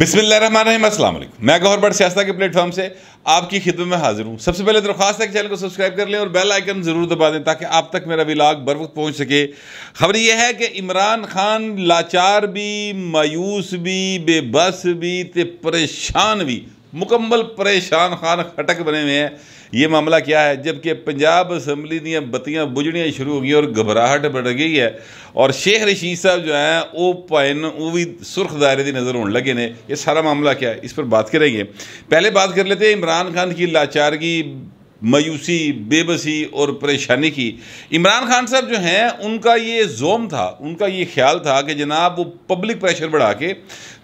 बिसमीम असल मैं गौर बड़ सियासत के प्लेटफॉर्म से आपकी खिदमत में हाजिर हूँ सबसे पहले दरख्वास्त तो है कि चैनल को सब्सक्राइब कर लें और बेल आइकन ज़रूर दबा दें ताकि आप तक मेरा विलाग बर वक्त पहुँच सके खबर यह है कि इमरान खान लाचार भी मायूस भी बेबस भी तो परेशान भी मुकम्मल परेशान खान खटक बने हुए हैं ये मामला क्या है जबकि पंजाब असम्बली दियाँ बत्तियाँ बुझनियाँ शुरू हो गई और घबराहट बढ़ गई है और शेख रशीद साहब जो हैं वो पैन वो भी सुर्ख दायरे की नज़र होने लगे ने ये सारा मामला क्या है इस पर बात करेंगे पहले बात कर लेते हैं इमरान खान की लाचारगी मायूसी बेबसी और परेशानी की इमरान खान साहब जो हैं उनका ये जोम था उनका ये ख्याल था कि जनाब वो पब्लिक प्रेशर बढ़ा के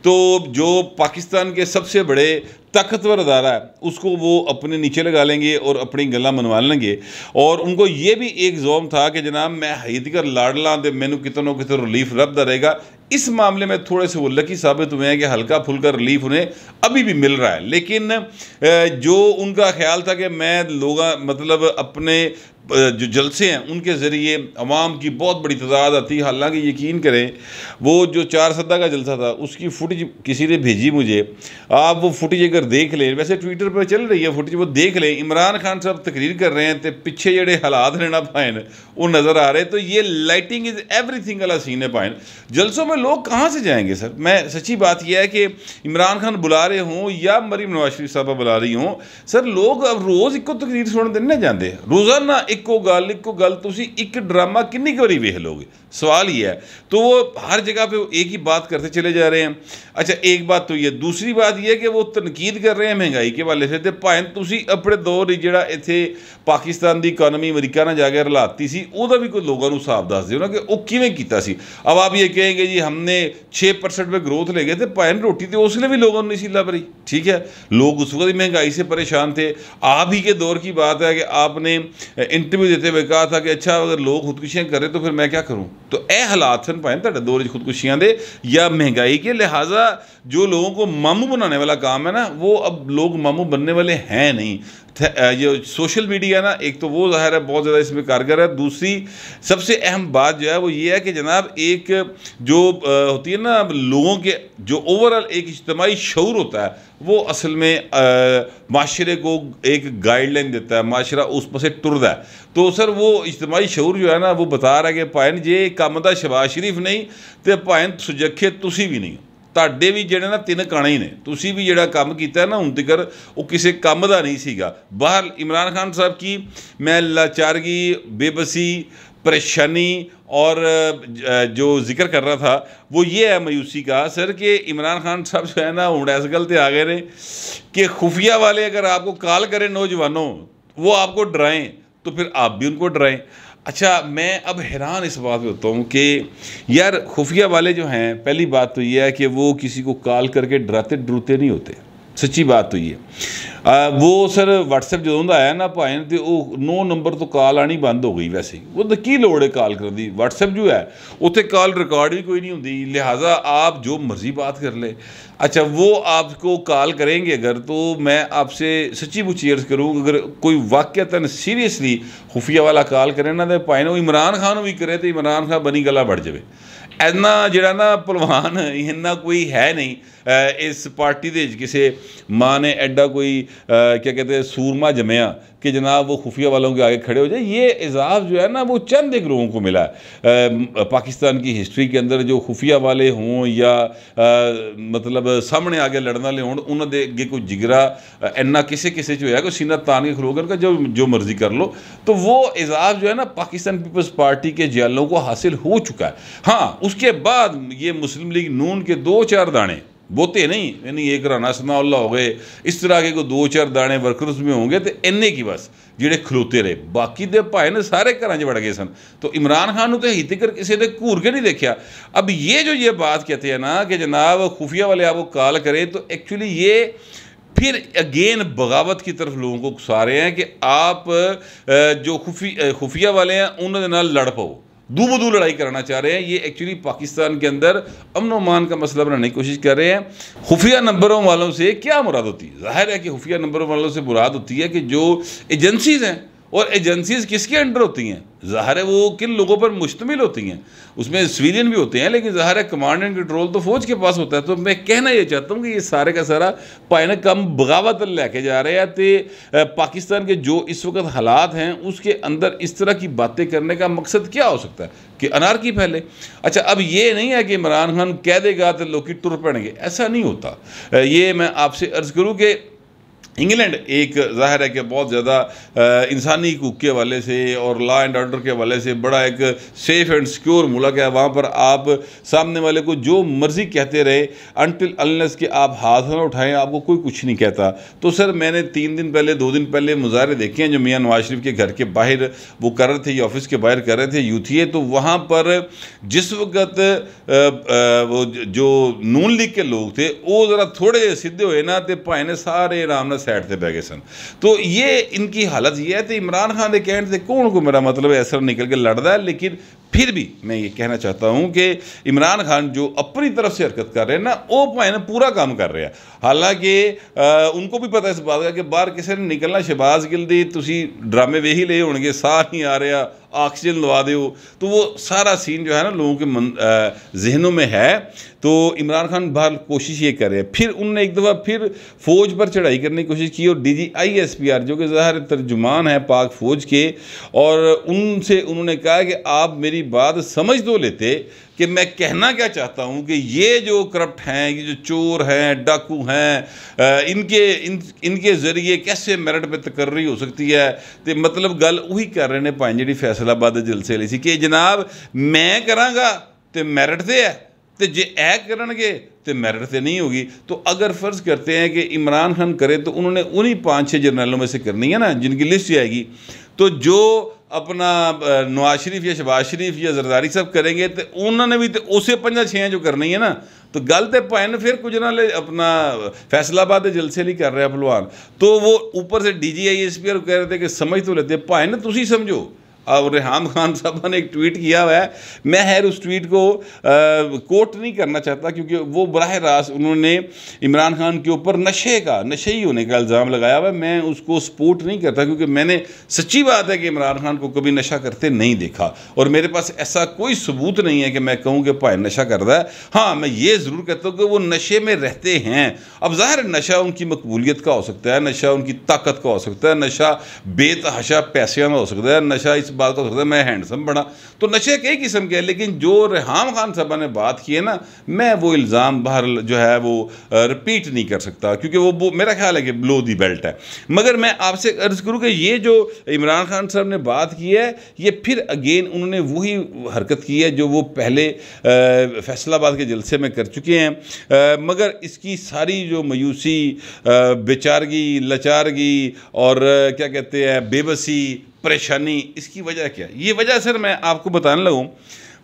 तो जो पाकिस्तान के सबसे बड़े ताकतवर अदारा है उसको वो अपने नीचे लगा लेंगे और अपनी गला मनवा लेंगे और उनको ये भी एक जोम था कि जनाब मैं हईदगर लाडला दे मैनू कितना कितना रिलीफ रबदा रहेगा इस मामले में थोड़े से वो लकी साबित हुए हैं कि हल्का फुल्का रिलीफ उन्हें अभी भी मिल रहा है लेकिन जो उनका ख्याल था कि मैं लोग मतलब अपने जो जलसे हैं उनके ज़रिए अवाम की बहुत बड़ी तादाद आती हालांकि यकीन करें वो जो चार सदा का जलसा था उसकी फुटेज किसी ने भेजी मुझे आप वो फुटेज अगर देख लें वैसे ट्विटर पर चल रही है फुटेज वो देख लें इमरान खान साहब तकरीर कर रहे हैं तो पिछे जेडे हालात ने ना पाएन वो नज़र आ रहे तो ये लाइटिंग इज़ थिंग वाला सीन है पाएन जलसों में लोग कहाँ से जाएंगे सर मैं सच्ची बात यह है कि इमरान खान बुला रहे हों या मरीम नवाज शरीफ साहब बुला रही हों सर लोग अब रोज़ इको तकरीर सुनने नहीं ना जाते रोज़ाना इको गल इको गल तुम एक ड्रामा किन्नी बारी वेख लोगे सवाल ही है तो वो हर जगह पे एक ही बात करते चले जा रहे हैं अच्छा एक बात तो ये दूसरी बात ये कि वो तनकीद कर रहे हैं महंगाई के हवाले से ਤੇ तो तुम अपने दौर ही जरा इतने पाकिस्तान की ਇਕਨੋਮੀ अमरीका ने जाकर रलाती भी कोई लोगों को ਕੋਈ दस ਨੂੰ ਹਿਸਾਬ ਦੱਸ ਦਿਓ किमें किया अब आप ये कहेंगे जी हमने परसेंट पर ग्रोथ ले गए थे तो पैन रोटी तो उसने भी लोगों ने नहीं सी लभ रही ठीक है लोग उस वक्त महंगाई से परेशान थे आप ही के दौर की बात है कि आपने इंटरव्यू देते हुए कहा था कि अच्छा अगर लोग खुदकुशियाँ करें तो फिर मैं क्या करूँ तो यह हालात हैं भाई तेरे ਦੌਰ 'ਚ ਖੁਦਕੁਸ਼ੀਆਂ ਦੇ ਜਾਂ ਮਹਿੰਗਾਈ जो लोगों को मामू बनाने वाला काम है ना वो अब लोग मामू बनने वाले हैं नहीं Uh, ये सोशल मीडिया ना एक तो वो ज़ाहिर है बहुत ज़्यादा इसमें कारगर है दूसरी सबसे अहम बात जो है वो ये है कि जनाब एक जो uh, होती है ना लोगों के जो ओवरऑल एक इज्तमाही शूर होता है वो असल में uh, माशरे को एक गाइडलाइन देता है माशरा उस पर से टुरदा है तो सर वो इज्तमाही शूर जो है ना वो बता रहा है कि पायन जे कम शबाज शरीफ नहीं तो पायन सुजखे तुम भी नहीं हो ਤੁਹਾਡੇ भी ਜਿਹੜੇ ਨਾ ਤਿੰਨ ਕਾਣੇ ਹੀ ਨੇ ਤੁਸੀਂ ਵੀ ਜਿਹੜਾ ਕੰਮ ਕੀਤਾ ਨਾ ਹੁਣ ਤੱਕ ਉਹ ਕਿਸੇ ਕੰਮ ਦਾ ਨਹੀਂ ਸੀਗਾ ਬਾਹਰ ਇਮਰਾਨ ਖਾਨ ਸਾਹਿਬ ਕੀ बेबसी परेशानी और जो जिक्र कर रहा था वो ये है मायूसी का सर कि इमरान खान साहब जो है ना हूँ इस गलते आ गए ने कि खुफिया वाले अगर आपको कॉल करें नौजवानों वो आपको डराएं तो फिर आप भी उनको डराएं अच्छा मैं अब हैरान इस बात पर होता हूँ कि यार खुफिया वाले जो हैं पहली बात तो ये है कि वो किसी को कॉल करके डराते डरूते नहीं होते ਸੱਚੀ ਬਾਤ ਹੋਈ ਹੈ ਉਹ ਸਰ WhatsApp ਜਦੋਂ ਦਾ ਆਇਆ ਨਾ ਭਾਵੇਂ ਤੇ ਉਹ ਨੋ ਨੰਬਰ ਤੋਂ ਕਾਲ ਆਣੀ ਬੰਦ ਹੋ ਗਈ ਵੈਸੇ ਉਹਦਾ ਕੀ ਲੋੜ ਹੈ ਕਾਲ ਕਰਨ ਦੀ WhatsApp ਜੋ ਹੈ ਉੱਥੇ ਕਾਲ ਰਿਕਾਰਡ ਵੀ ਕੋਈ ਨਹੀਂ ਹੁੰਦੀ ਲਿਹਾਜ਼ਾ ਆਪ ਜੋ ਮਰਜ਼ੀ ਬਾਤ कर ले अच्छा वो आपको कॉल करेंगे अगर तो मैं आपसे सच्ची मुची अर्ज करूँ अगर कोई वाक्यतन सीरियसली खुफिया वाला कॉल करे ना तो भाएं वो इमरान खान भी करे तो इमरान खान बनी गला बढ़ जाए ਇੰਨਾ ਜਿਹੜਾ ਨਾ ਪਹਿਲਵਾਨ ਇੰਨਾ ਕੋਈ ਹੈ ਨਹੀਂ ਇਸ ਪਾਰਟੀ ਦੇ ਵਿੱਚ ਕਿਸੇ ਮਾਂ ਨੇ ਐਡਾ ਕੋਈ ਕੀ ਕਹਿੰਦੇ ਸੂਰਮਾ ਜਮਿਆ कि जनाब वो खुफिया वालों के आगे खड़े हो जाए ये एजाज़ जो है ना वो चंद एक लोगों को मिला है पाकिस्तान की हिस्ट्री के अंदर जो खुफिया वाले हों या आ, मतलब सामने आगे लड़ने वाले हों उन्होंने अगे कोई जिगरा इन्ना किसी किसी जो है कोई सीना तान के खड़ो कर जो जो मर्जी कर लो तो वो एजाज़ जो है ना पाकिस्तान पीपल्स पार्टी के जयालों को हासिल हो चुका है हाँ उसके बाद ये मुस्लिम लीग नून के दो चार दाने बहुते नहीं यानी एक राना समाउल्ला हो गए इस तरह के कोई दो चार दाने वर्कर्स में होंगे तो ਇੰਨੇ की बस ਜਿਹੜੇ खलोते रहे बाकी ਦੇ ਭਾਏ ਨੇ ਸਾਰੇ ਘਰਾਂ 'ਚ ਵੜ ਗਏ तो इमरान खान ਨੂੰ ਤੇ ਹੀ ਤੱਕ ਕਿਸੇ ਦੇ ਘੂਰ ਕੇ ਨਹੀਂ ਦੇਖਿਆ अब ये जो ये बात कहते हैं ना कि जनाब खुफिया वाले आप कॉल करें तो एक्चुअली ये फिर अगेन बगावत की तरफ लोगों को उकसा रहे हैं कि आप जो खुफी खुफिया वाले हैं उन्होंने लड़ पाओ दूबदू लड़ाई कराना चाह रहे हैं ये एक्चुअली पाकिस्तान के अंदर अमन अमान का मसला बनाने की कोशिश कर रहे हैं खुफिया नंबरों वालों से क्या मुराद होती है जाहिर है कि खुफिया नंबरों वालों से मुराद होती है कि जो एजेंसीज़ हैं और एजेंसीज किसके अंडर होती हैं ज़ाहिर है वो किन लोगों पर मुश्तमिल होती हैं उसमें सिविलियन भी होते हैं लेकिन ज़ाहिर है कमांड एंड कंट्रोल तो फौज के पास होता है तो मैं कहना ये चाहता हूँ कि ये सारे का सारा पायन कम बगावत लेके जा रहे हैं तो पाकिस्तान के जो इस वक्त हालात हैं उसके अंदर इस तरह की बातें करने का मकसद क्या हो सकता है कि अनारकी फैले अच्छा अब ये नहीं है कि इमरान खान कह देगा तो लोग तुर पड़ेंगे ऐसा नहीं होता ये मैं आपसे अर्ज़ करूँ कि इंग्लैंड एक जाहिर है कि बहुत ज़्यादा इंसानी हकूक के वाले से और लॉ एंड ऑर्डर के वाले से बड़ा एक सेफ़ एंड सिक्योर मुल्क है वहाँ पर आप सामने वाले को जो मर्ज़ी कहते रहे अनटिल अनलेस के आप हाथ ना उठाएं आपको कोई कुछ नहीं कहता तो सर मैंने तीन दिन पहले दो दिन पहले मुजाहरे देखे हैं जो मियाँ नवाज शरीफ के घर के बाहर वो कर रहे थे या ऑफिस के बाहर कर रहे थे यूथीए तो वहाँ पर जिस वक्त वो जो नून लीग के लोग थे वो ज़रा थोड़े सिद्धे हुए ना तो भाई ने सारे आराम बह गए सन तो ये इनकी हालत ये है तो इमरान खान के कहने से कौन को मेरा मतलब ऐसा निकल के लड़ता है लेकिन फिर भी मैं ये कहना चाहता हूँ कि इमरान खान जो अपनी तरफ से हरकत कर रहे हैं ना वो मैंने पूरा काम कर रहे हैं हालांकि उनको भी पता इस बात का कि बाहर किसी ने निकलना शहबाज गिल दी तुम ड्रामे वे ही ले हो सार नहीं आ रहा ऑक्सीजन लवा दो तो वो सारा सीन जो है ना लोगों के मन जहनों में है तो इमरान खान बाहर कोशिश ये कर रहे हैं फिर उनने एक दफ़ा फिर फौज पर चढ़ाई करने की कोशिश की और D G I S P R जो कि ज़ाहिर तर्जुमान है पाक फ़ौज के और उनसे उन्होंने कहा कि आप मेरी बात समझ तो लेते कि मैं कहना क्या चाहता हूँ कि ये जो करप्ट हैं ये जो चोर हैं डाकू हैं इनके इन इनके ज़रिए कैसे मेरिट पर तकर्री हो सकती है तो मतलब गल उ कर रहे हैं भाई जी फैसलाबाद जलसे वाली कि जनाब मैं कराँगा तो मेरिट से है तो जे ए करे तो मेरिट से नहीं होगी तो अगर फ़र्ज़ करते हैं कि इमरान खान करे तो उन्होंने उन्हीं पाँच छः जर्नलों में से करनी है ना जिनकी लिस्ट आएगी तो जो ਆਪਣਾ ਨਵਾਜ਼ ਸ਼ਰੀਫ ਜਾਂ ਸ਼ਬਾਸ਼ ਸ਼ਰੀਫ ਜਾਂ ਜ਼ਰਦਾਰੀ ਸਾਹਿਬ ਕਰਨਗੇ ਤੇ ਉਹਨਾਂ ਨੇ ਵੀ ਤੇ ਉਸੇ ਪੰਜਾਂ ਛੇਆਂ ਜੋ ਕਰਨੀ ਹੈ ਨਾ ਤੋ ਗੱਲ ਤੇ ਭੈਣ ਫਿਰ ਕੁਝ ਨਾਲ ਆਪਣਾ ਫੈਸਲਾਬਾਦ ਦੇ ਜਲਸੇ ਲਈ ਕਰ ਰਿਹਾ ਪਹਿਲਵਾਨ ਤੋ ਉਹ ਉੱਪਰ ਸੇ ਡੀਜੀਆਈ ਐਸਪੀਆਰ ਕਹਿ ਰਹੇ ਤੇ ਕਿ ਸਮਝ ਤੋ ਲੈਂਦੇ ਭੈਣ ਤੁਸੀਂ ਸਮਝੋ और रेहान खान साहबा ने एक ट्वीट किया हुआ है मैं खैर उस ट्वीट को कोट नहीं करना चाहता क्योंकि वो बरह रास्त उन्होंने इमरान खान के ऊपर नशे का नशे ही होने का इल्ज़ाम लगाया हुआ है मैं उसको सपोर्ट नहीं करता क्योंकि मैंने सच्ची बात है कि इमरान खान को कभी नशा करते नहीं देखा और मेरे पास ऐसा कोई सबूत नहीं है कि मैं कहूँ कि भाई नशा कर रहा है हाँ मैं ये ज़रूर कहता हूँ कि वो नशे में रहते हैं अब ज़ाहिर नशा उनकी मकबूलीत का हो सकता है नशा उनकी ताकत का हो सकता है नशा बेतहाशा पैसे में हो सकता है नशा इस बात का तो सोचता मैं हैंडसम बना तो नशे कई किस्म के हैं लेकिन जो रेहाम खान साहबा ने बात की है ना मैं वो इल्ज़ाम बाहर जो है वो रिपीट नहीं कर सकता क्योंकि वो, मेरा ख्याल है कि ब्लो दी बेल्ट है मगर मैं आपसे अर्ज़ करूँ कि ये जो इमरान खान साहब ने बात की है ये फिर अगेन उन्होंने वही हरकत की है जो वो पहले फैसलाबाद के जलसे में कर चुके हैं मगर इसकी सारी जो मायूसी बेचारगी लाचारगी और क्या कहते हैं बेबसी परेशानी इसकी वजह क्या ये वजह सर मैं आपको बताने लगूँ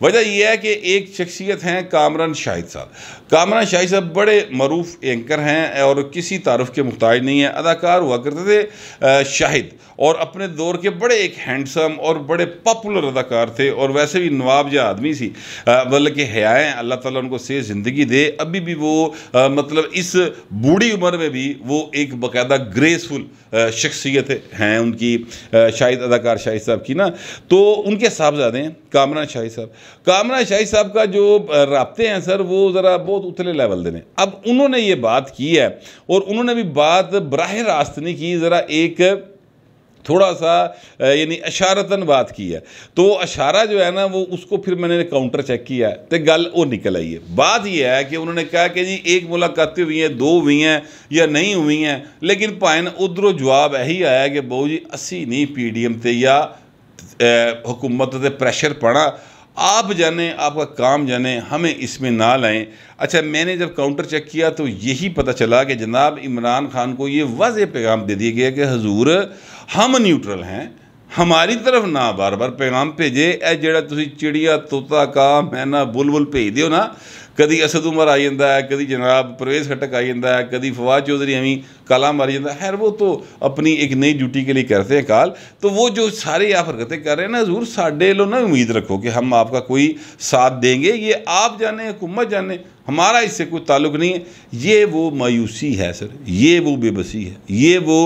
वजह यह है कि एक शख्सियत हैं कामरान शाहिद साहब कामरान शाही साहब बड़े मरूफ एंकर हैं और किसी तारफ़ के मुहताज नहीं है अदाकार हुआ करते थे शाहिद और अपने दौर के बड़े एक हैंडसम और बड़े पॉपुलर अदाकार थे और वैसे भी नवाब जहाँ आदमी सी मतलब कि हयाएँ अल्लाह ताला उनको से ज़िंदगी दे अभी भी वो आ, मतलब इस बूढ़ी उम्र में भी वो एक बाकायदा ग्रेसफुल शख्सियत हैं उनकी शाहिद अदाकार शाहिद साहब की ना तो उनके साहबजादे हैं कामरान शाहिद साहब कामरान शाहिद साहब का जो रबते हैं सर वो ज़रा बहुत बहुत उतले लेवल देने अब उन्होंने ये बात की है और उन्होंने भी बात बरह रास्त नहीं की ज़रा एक थोड़ा सा यानी अशारतन बात की है तो अशारा जो है ना वो उसको फिर मैंने काउंटर चेक किया है तो गल वो निकल आई है बात यह है कि उन्होंने कहा कि जी एक मुलाकातें हुई हैं दो हुई हैं या नहीं हुई हैं लेकिन भाएन उधरों जवाब यही आया कि बहू जी असी नहीं पी डी एम ते या हुकूमत प्रेशर पड़ा आप जाने आपका काम जाने हमें इसमें ना लाएं अच्छा मैंने जब काउंटर चेक किया तो यही पता चला कि जनाब इमरान खान को ये वाज पैगाम दे दिया गया कि हजूर हम न्यूट्रल हैं हमारी तरफ ना बार बार पैगाम भेजे ए जरा चिड़िया तोता का मैना बुलबुल भेज दौ ना कभी असद उमर आ जाता है कभी जनाब प्रवेश खटक आ जाता है कभी फवाद चौधरी अमी काला मारी जाता है वो तो अपनी एक नई ड्यूटी के लिए करते हैं काल तो वो जो सारे आप हरकतें कर रहे हैं ना जरूर साढ़े लो ना उम्मीद रखो कि हम आपका कोई साथ देंगे ये आप जाने हुकूमत जाने हमारा इससे कोई ताल्लुक नहीं है ये वो मायूसी है सर ये वो बेबसी है ये वो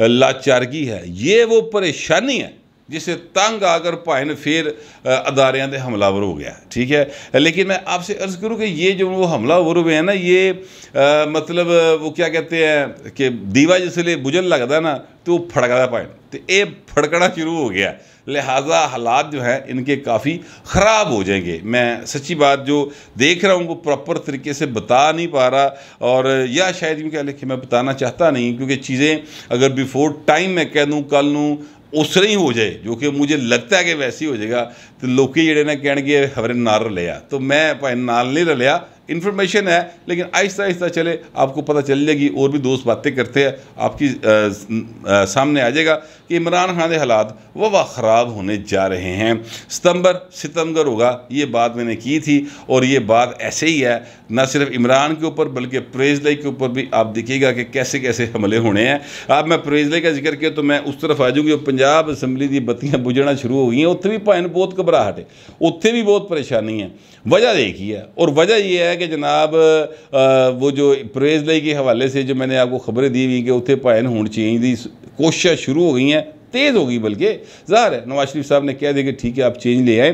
लाचारगी है ये वो परेशानी है जिसे तंग आकर भाइन फिर अदारियाँ के हमलावर हो गया ठीक है लेकिन मैं आपसे अर्ज़ करूँ कि ये जो वो हमलावर हुए हैं ना ये आ, मतलब वो क्या कहते हैं कि दीवा जिसलिए बुझन लगता ना तो वो फड़कता भाइन तो ये फड़कना शुरू हो गया लिहाजा हालात जो हैं इनके काफ़ी ख़राब हो जाएंगे मैं सच्ची बात जो देख रहा हूँ वो प्रॉपर तरीके से बता नहीं पा रहा और या शायद यूँ कह लिखे मैं बताना चाहता नहीं क्योंकि चीज़ें अगर बिफोर टाइम मैं कह दूँ कल नूँ ਉਸ ਤਰ੍ਹਾਂ ਹੀ ਹੋ ਜਾਏ ਜੋ ਕਿ ਮੈਨੂੰ ਲੱਗਦਾ ਹੈ ਕਿ ਵੈਸੀ ਹੋ ਜਾਏਗਾ ਤੇ ਲੋਕੀ ਜਿਹੜੇ ਨੇ ਕਹਿਣਗੇ ਹਵਰੇ ਨਾਲ ਰਲਿਆ ਤਾਂ ਮੈਂ ਭਾਈ ਨਾਲ ਨਹੀਂ ਰਲਿਆ इन्फॉर्मेशन है लेकिन आहिस्ता आहिस्ता चले आपको पता चल जाएगी और भी दोस्त बातें करते हैं आपकी आ, आ, सामने आ जाएगा कि इमरान खान के हालात वह ख़राब होने जा रहे हैं सितंबर सितंबर होगा ये बात मैंने की थी और ये बात ऐसे ही है ना सिर्फ इमरान के ऊपर बल्कि प्रेजलई के ऊपर भी आप देखिएगा कि कैसे कैसे हमले होने हैं अब मैं प्रेजलई का जिक्र किया तो मैं उस तरफ आ जाऊँगी और पंजाब असम्बली की बत्तियाँ बुझना शुरू हो गई हैं उत्तर भी भाई बहुत घबराहट है उत्थे भी बहुत परेशानी है वजह देखी है और वजह यह है कि जनाब आ, वो जो प्रेज लई के हवाले से जो मैंने आपको खबरें दी हुई कि उत्थे भायन हूँ चेंज की कोशिश शुरू हो गई हैं तेज़ होगी बल्कि ज़ाहिर है नवाज शरीफ साहब ने कह दिया कि ठीक है आप चेंज ले आए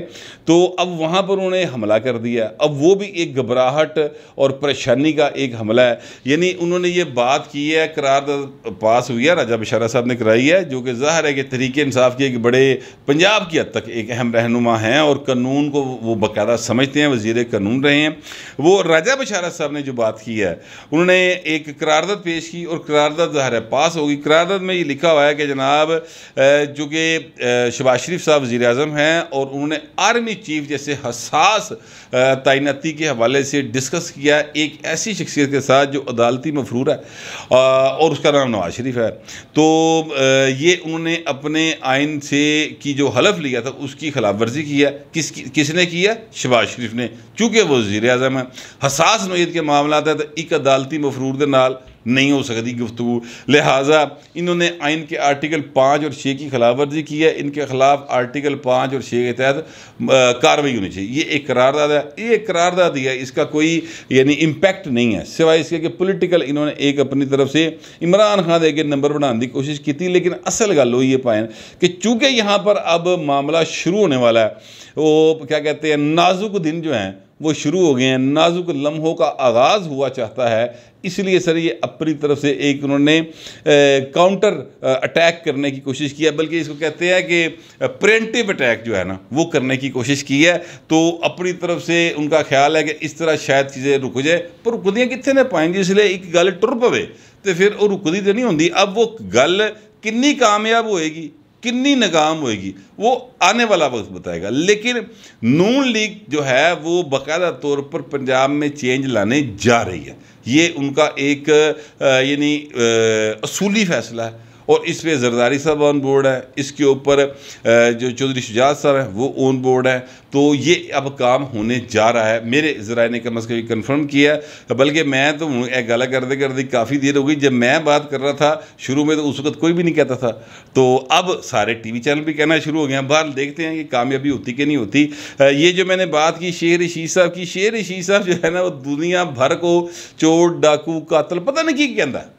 तो अब वहाँ पर उन्होंने हमला कर दिया अब वो भी एक घबराहट और परेशानी का एक हमला है यानी उन्होंने ये बात की है करार पास हुई है राजा बशारा साहब ने कराई है जो कि ज़ाहिर है कि तरीके इंसाफ के एक बड़े पंजाब की हद तक एक अहम रहनुमा हैं और कानून को वो बाकायदा समझते हैं वजीर कानून रहे हैं वो राजा बशारा साहब ने जो बात की है उन्होंने एक करारदाद पेश की और करारदाद ज़ाहिर है पास होगी करारदाद में ये लिखा हुआ है कि जनाब जो कि शबाज शरीफ साहब वज़ी अजम हैं और उन्होंने आर्मी चीफ जैसे हसास तैनाती के हवाले से डिस्कस किया एक ऐसी शख्सियत के साथ जो अदालती मफरूर है और उसका नाम नवाज शरीफ है तो ये उन्होंने अपने आइन से की जो हलफ लिया था उसकी खिलाफ वर्जी की है किस किसने की है शबाज शरीफ ने चूँकि वो वज़ी अजम है हसास नोयत के मामला है तो एक अदालती मफरूर के नाल नहीं हो सकती गुफ्तु लिहाजा इन्होंने आइन के आर्टिकल पाँच और छः की खिलाफ वर्जी की है इनके खिलाफ आर्टिकल पाँच और छः के तहत कार्रवाई होनी चाहिए ये एक करारदाद है ये एक करारदाद ही है इसका कोई यानी इम्पैक्ट नहीं है सिवाय इसके कि पोलिटिकल इन्होंने एक अपनी तरफ से इमरान खान एक नंबर बनाने की कोशिश की थी लेकिन असल गल ये पाए कि चूँकि यहाँ पर अब मामला शुरू होने वाला है वो क्या कहते हैं नाजुक दिन जो हैं वो शुरू हो गए हैं नाजुक लम्हों का आगाज़ हुआ चाहता है इसलिए सर ये अपनी तरफ से एक उन्होंने काउंटर अटैक करने की कोशिश की है बल्कि इसको कहते हैं कि प्रेंटिव अटैक जो है ना वो करने की कोशिश की है तो अपनी तरफ से उनका ख्याल है कि इस तरह शायद चीज़ें रुक जाए पर रुकदियाँ कितने ने पाएंगी इसलिए एक गल टुर पवे तो फिर वो रुकदी तो नहीं होंगी अब वो गल कि कामयाब होएगी कितनी नाकाम होएगी वो आने वाला वक्त बताएगा लेकिन नून लीग जो है वो बाकायदा तौर पर पंजाब में चेंज लाने जा रही है ये उनका एक यानी असूली फैसला है और इस पर जरदारी साहब ऑन बोर्ड है इसके ऊपर जो चौधरी शुजात साहब हैं वो ऑन बोर्ड है तो ये अब काम होने जा रहा है मेरे जराए ने कम अज़ कम कन्फर्म किया बल्कि मैं तो एक गला करते करते काफ़ी देर हो गई जब मैं बात कर रहा था शुरू में तो उस वक्त कोई भी नहीं कहता था तो अब सारे टी वी चैनल भी कहना शुरू हो गए हैं देखते हैं कि कामयाबी होती कि नहीं होती ये जो मैंने बात की शेर रशीद साहब की शेर रशीद साहब जो है ना वो दुनिया भर को चोर डाकू कातल पता नहीं की कहता है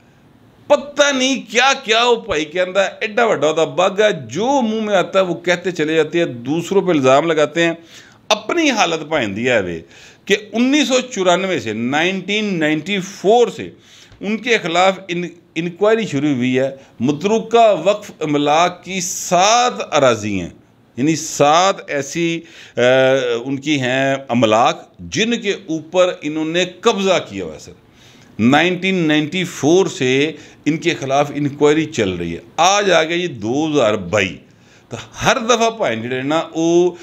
पता नहीं क्या क्या वो भाई कहता है एडा वा बग है जो मुंह में आता है वो कहते चले जाते हैं दूसरों पे इल्ज़ाम लगाते हैं अपनी हालत भाई है वे कि उन्नीस सौ चौरानवे से 1994 से उनके खिलाफ इन इंक्वायरी शुरू हुई है मतरुका वक्फ अमलाक की सात अराजी हैं यानी सात ऐसी आ, उनकी हैं अमलाक जिनके ऊपर इन्होंने कब्ज़ा किया हुआ सर 1994 से इनके ख़िलाफ़ इंक्वायरी चल रही है आज आ गया ये 2022 ਤਾਂ ਹਰ ਦਫਾ ਭਾਈ ਜਿਹੜੇ ਨਾ ਉਹ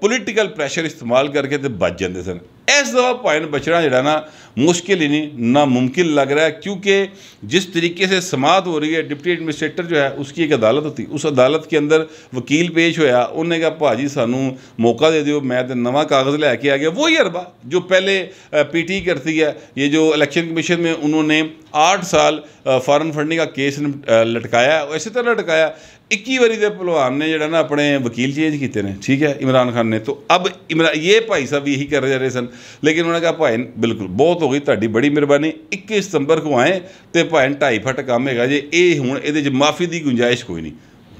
ਪੋਲੀਟੀਕਲ ਪ੍ਰੈਸ਼ਰ ਇਸਤੇਮਾਲ ਕਰਕੇ ਤੇ ਬਚ ਜਾਂਦੇ ਸਨ ਇਸ दवा पॉइंट बचना जड़ा ना मुश्किल ही नहीं नामुमकिन लग रहा है क्योंकि जिस तरीके से समात हो रही है डिप्टी एडमिनिस्ट्रेटर जो है उसकी एक अदालत होती उस अदालत के अंदर वकील पेश होया उन्हें कहा भाजी सानू मौका दे दियो मैं तो नवा कागज़ लैके आ गया वही अरबा जो पहले पी टी करती है ये जो इलेक्शन कमीशन में उन्होंने आठ साल फॉरन फंडिंग का केस लटकाया इसी तरह लटकाया 21 ਵਾਰੀ ਦੇ ਭਲਵਾਨ ਨੇ ਜਿਹੜਾ ਨਾ ਆਪਣੇ ਵਕੀਲ ਚੇਂਜ ਕੀਤੇ ਨੇ ਠੀਕ ਹੈ ਇਮਰਾਨ ਖਾਨ ਨੇ ਤੋਂ ਅਬ ਇਮਰਾਨ ਇਹ ਭਾਈ ਸਾਹਿਬ ਇਹੀ ਕਰ ਰਹੇ ਸਨ ਲੇਕਿਨ ਉਹਨਾਂ ਕਹਾ ਭਾਈ ਬਿਲਕੁਲ ਬਹੁਤ ਹੋ ਗਈ ਤੁਹਾਡੀ ਬੜੀ ਮਿਹਰਬਾਨੀ 21 ਸਤੰਬਰ ਨੂੰ ਆਏ ਤੇ ਭਾਈ ਢਾਈ ਫਟ ਕੰਮ ਹੈਗਾ ਜੇ ਇਹ ਹੁਣ ਇਹਦੇ 'ਚ ਮਾਫੀ ਦੀ ਗੁੰਜਾਇਸ਼ ਕੋਈ ਨਹੀਂ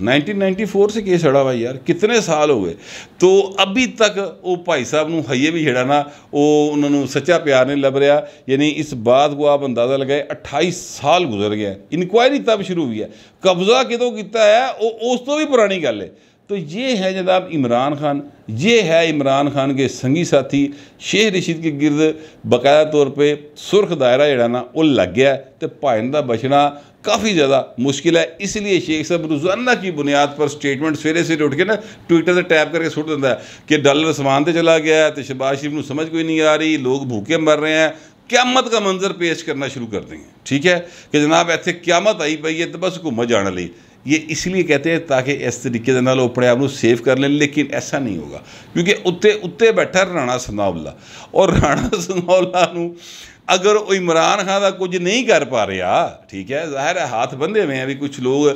1994 ਸੇ ਕੇਸ अड़ा ਵਾ ਯਾਰ कितने ਸਾਲ ਹੋ ਗਏ ਤੋ ਅਭੀ ਤੱਕ ਉਹ ਭਾਈ ਸਾਹਿਬ ਨੂੰ ਹਈਏ ਵੀ ਜਿਹੜਾ ਨਾ ਉਹ ਉਹਨਾਂ ਨੂੰ ਸੱਚਾ ਪਿਆਰ ਨਹੀਂ ਲੱਭ ਰਿਹਾ ਯਾਨੀ ਇਸ ਬਾਤ ਕੋ ਆਪ ਅੰਦਾਜ਼ਾ ਲਗਾਏ 28 ਸਾਲ ਗੁਜ਼ਰ ਗਿਆ ਇਨਕੁਆਇਰੀ ਤਬ ਸ਼ੁਰੂ ਹੋਈ ਹੈ ਕਬਜ਼ਾ ਕਿਦੋਂ ਕੀਤਾ ਹੈ ਉਹ ਉਸ ਤੋਂ ਵੀ ਪੁਰਾਣੀ ਗੱਲ ਹੈ तो ये है जनाब इमरान खान ये है इमरान खान के संगी साथी शेख रशीद के गिरद बाकायदा तौर पर सुरख दायरा जरा ना वो लग गया तो भाजन का बचना काफ़ी ज़्यादा मुश्किल है इसलिए शेख साहब रोज़ाना की बुनियाद पर स्टेटमेंट सवेरे सवेरे उठ के ना ट्विटर से टैप करके सुट देता है कि डॉलर समान से चला गया है तो शहबाज शरीफ को समझ कोई नहीं आ रही लोग भूखे मर रहे हैं क्यामत का मंजर पेश करना शुरू कर देंगे ठीक है कि जनाब इतने क्यामत आई पई है तो बस घूम जाने लगी ये इसलिए कहते हैं ताकि ਇਸ ਤਰੀਕੇ ਦੇ ਨਾਲ ਉਹ ਆਪਣੇ ਆਪ ਨੂੰ ਸੇਵ ਕਰ ਲੈਣ ਲੇਕਿਨ ਐਸਾ ਨਹੀਂ ਹੋਗਾ ਕਿਉਂਕਿ ਉੱਤੇ ਉੱਤੇ ਬੈਠਾ ਰਾਣਾ ਸਨਾਉਲਾ ਔਰ ਰਾਣਾ ਸਨਾਉਲਾ ਨੂੰ ਅਗਰ ਉਹ ਇਮਰਾਨ ਖਾਨ ਦਾ ਕੁਝ ਨਹੀਂ ਕਰ ਪਾ ਰਿਹਾ ਠੀਕ ਹੈ ਜ਼ਾਹਿਰ ਹੈ ਹੱਥ ਬੰਦੇ ਹੋਏ हैं ਵੀ ਕੁਝ ਲੋਗ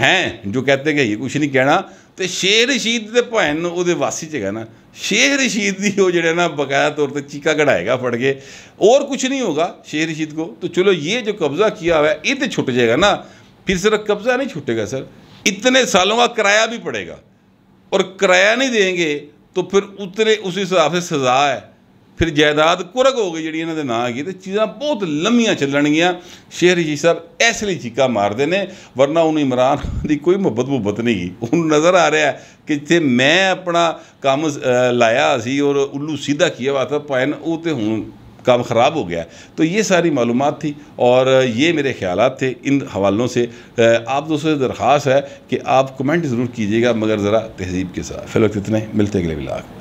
ਹੈ ਜੋ ਕਹਤੇ ਕਿ ਇਹ ਕੁਝ ਨਹੀਂ ਕਹਿਣਾ ਤੇ ਸ਼ੇਰ ਰਸ਼ੀਦ ਦੇ ਭੈਣ ਨੂੰ ਉਹਦੇ ਵਾਸੀ ਚ ਹੈਗਾ ਨਾ ਸ਼ੇਰ ਰਸ਼ੀਦ ਦੀ ਉਹ ਜਿਹੜਾ ਨਾ ਬਕਾਇਆ ਤੌਰ ਤੇ ਚੀਕਾ ਕਢਾਏਗਾ ਫੜ ਕੇ और कुछ नहीं होगा शेर रशीद को तो चलो ये जो कब्ज़ा किया हुआ है ये तो छुट जाएगा ना फिर सिर्फ कब्जा नहीं छूटेगा सर इतने सालों का किराया भी पड़ेगा और किराया नहीं देंगे तो फिर ਉਤਰੇ ਉਸ ਹਿਸਾਬ ਸੇ ਸਜ਼ਾ ਹੈ ਫਿਰ ਜਾਇਦਾਦ ਕੁਰਕ ਹੋ ਗਈ ਜਿਹੜੀ ਇਹਨਾਂ ਦੇ ਨਾਂ ਹੈਗੀ ਤੇ ਚੀਜ਼ਾਂ ਬਹੁਤ ਲੰਮੀਆਂ ਚੱਲਣਗੀਆਂ ਸ਼ੇਰ ਜੀ ਸਾਹਿਬ ਇਸ ਲਈ ਚੀਕਾ ਮਾਰਦੇ ਨੇ ਵਰਨਾ ਉਹਨੂੰ ਇਮਰਾਨ ਦੀ ਕੋਈ ਮੁਹੱਬਤ ਮੁਹੱਬਤ ਨਹੀਂ ਗਈ ਉਹਨੂੰ ਨਜ਼ਰ ਆ ਰਿਹਾ ਕਿ ਇੱਥੇ ਮੈਂ ਆਪਣਾ ਕੰਮ ਲਾਇਆ ਸੀ ਔਰ ਉੱਲੂ ਸਿੱਧਾ ਕੀਆ ਵਾਤਾ ਪਾਇਨ ਉਹ ਤੇ ਹੁਣ काम ख़राब हो गया तो ये सारी मालूम थी और ये मेरे ख्याल थे इन हवालों से आप दोस्तों से दरख्वास है कि आप कमेंट ज़रूर कीजिएगा मगर ज़रा तहजीब के साथ फिलहाल इतने मिलते अगले बिलाग